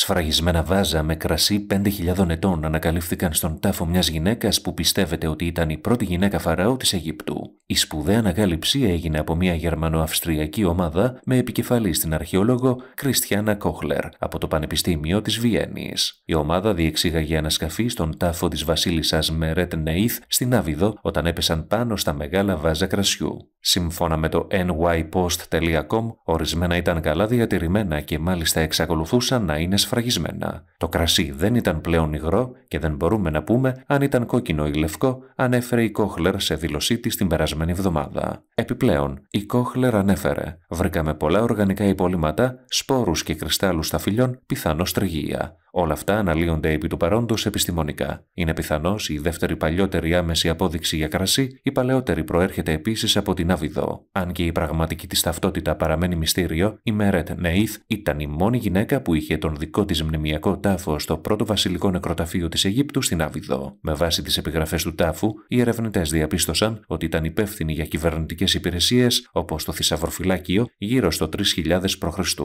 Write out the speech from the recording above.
Σφραγισμένα βάζα με κρασί 5.000 ετών ανακαλύφθηκαν στον τάφο μιας γυναίκας που πιστεύεται ότι ήταν η πρώτη γυναίκα φαραώ της Αιγύπτου. Η σπουδαία ανακάλυψη έγινε από μια γερμανοαυστριακή ομάδα με επικεφαλή στην αρχαιόλογο Κριστιάνα Κόχλερ από το Πανεπιστήμιο της Βιέννης. Η ομάδα διεξήγαγε ανασκαφή στον τάφο της βασίλισσας Μερέτ Νεϊθ στην Άβυδο όταν έπεσαν πάνω στα μεγάλα βάζα κρασιού. Σύμφωνα με το nypost.com, ορισμένα ήταν καλά διατηρημένα και μάλιστα εξακολουθούσαν να είναι το κρασί δεν ήταν πλέον υγρό και δεν μπορούμε να πούμε αν ήταν κόκκινο ή λευκό, ανέφερε η Κόχλερ σε δήλωσή της την περασμένη εβδομάδα. Επιπλέον, η Κόχλερ ανέφερε: Βρήκαμε πολλά οργανικά υπολείμματα, σπόρους και κρυστάλλους σταφυλιών, πιθανώ τριγία». Όλα αυτά αναλύονται επί του παρόντος επιστημονικά. Είναι πιθανώς η δεύτερη παλιότερη άμεση απόδειξη για κρασί, η παλαιότερη προέρχεται επίσης από την Αβιδό. Αν και η πραγματική της ταυτότητα παραμένει μυστήριο, η Μερέτ Νεϊθ ήταν η μόνη γυναίκα που είχε τον δικό της μνημιακό τάφο στο πρώτο βασιλικό νεκροταφείο της Αιγύπτου στην Αβιδό. Με βάση τις επιγραφές του τάφου, οι ερευνητές διαπίστωσαν ότι ήταν υπεύθυνοι για κυβερνητικές υπηρεσίες όπως το θησαυροφυλάκιο γύρω στο 3000 π.Χ.